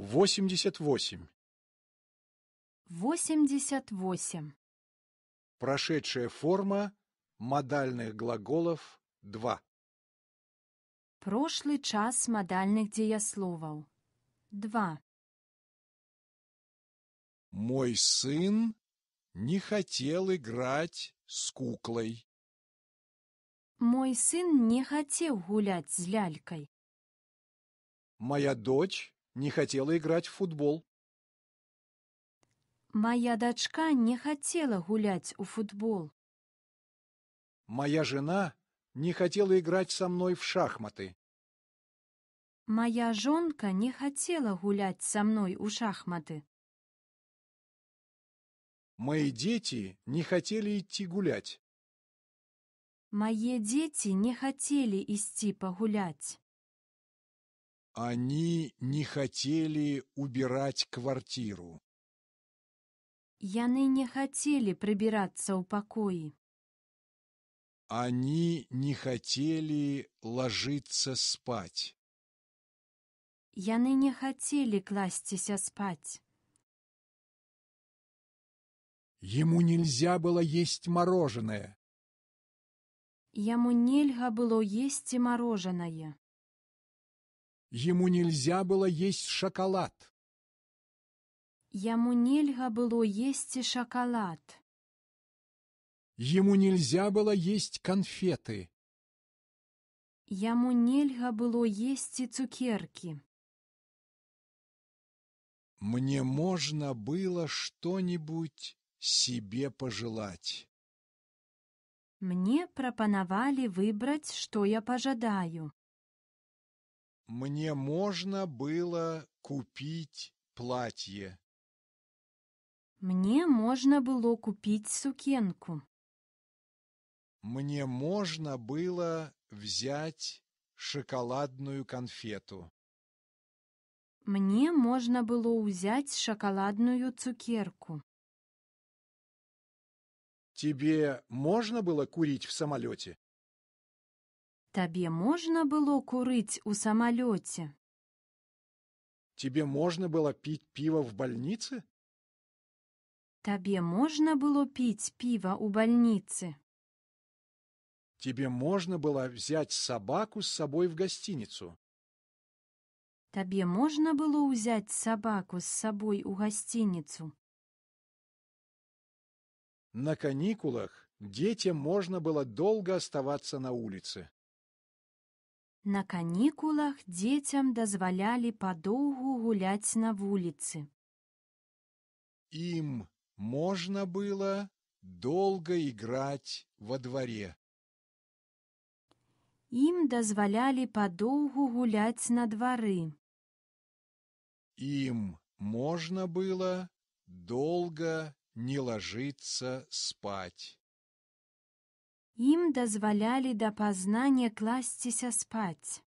Восемьдесят восемь. Восемьдесят восемь. Прошедшая форма модальных глаголов два Прошлый час модальных деясловаў. два Мой сын не хотел играть с куклой. Мой сын не хотел гулять с лялькой. Моя дочь не хотела играть в футбол. Моя дочка не хотела гулять у футбол. Моя жена не хотела играть со мной в шахматы. Моя жонка не хотела гулять со мной у шахматы. Мои дети не хотели идти гулять. Мои дети не хотели идти погулять. Они не хотели убирать квартиру. Яны не хотели прибираться у покои. Они не хотели ложиться спать. Яны не хотели класціся спать. Ему нельзя было есть мороженое. Яму нельга было есть и мороженое. Ему нельзя было есть шоколад. Яму нельзя было есть шоколад. Ему нельзя было есть конфеты. Яму нельзя было есть цукерки. Мне можно было что-нибудь себе пожелать. Мне пропоновали выбрать, что я пожадаю. Мне можно было купить платье. Мне можно было купить сукенку. Мне можно было взять шоколадную конфету. Мне можно было взять шоколадную цукерку. Тебе можно было курить в самолете? Табе можна было курить у самолете? Тебе можно было пить пиво в больнице? Табе можно было пить пиво у больницы? Тебе можно было взять собаку с собой в гостиницу? Табе можно было взять собаку с собой у гостиницу? На каникулах детям можно было долго оставаться на улице. На канікулах дзецям дазвалялі падоўгу гуляць на вуліцы. Им можно было долго играть во дворе. Им дозволяли подолгу гулять на дворы. Им можно было долго не ложиться спать. Им дозволяли да пазнання класться спать.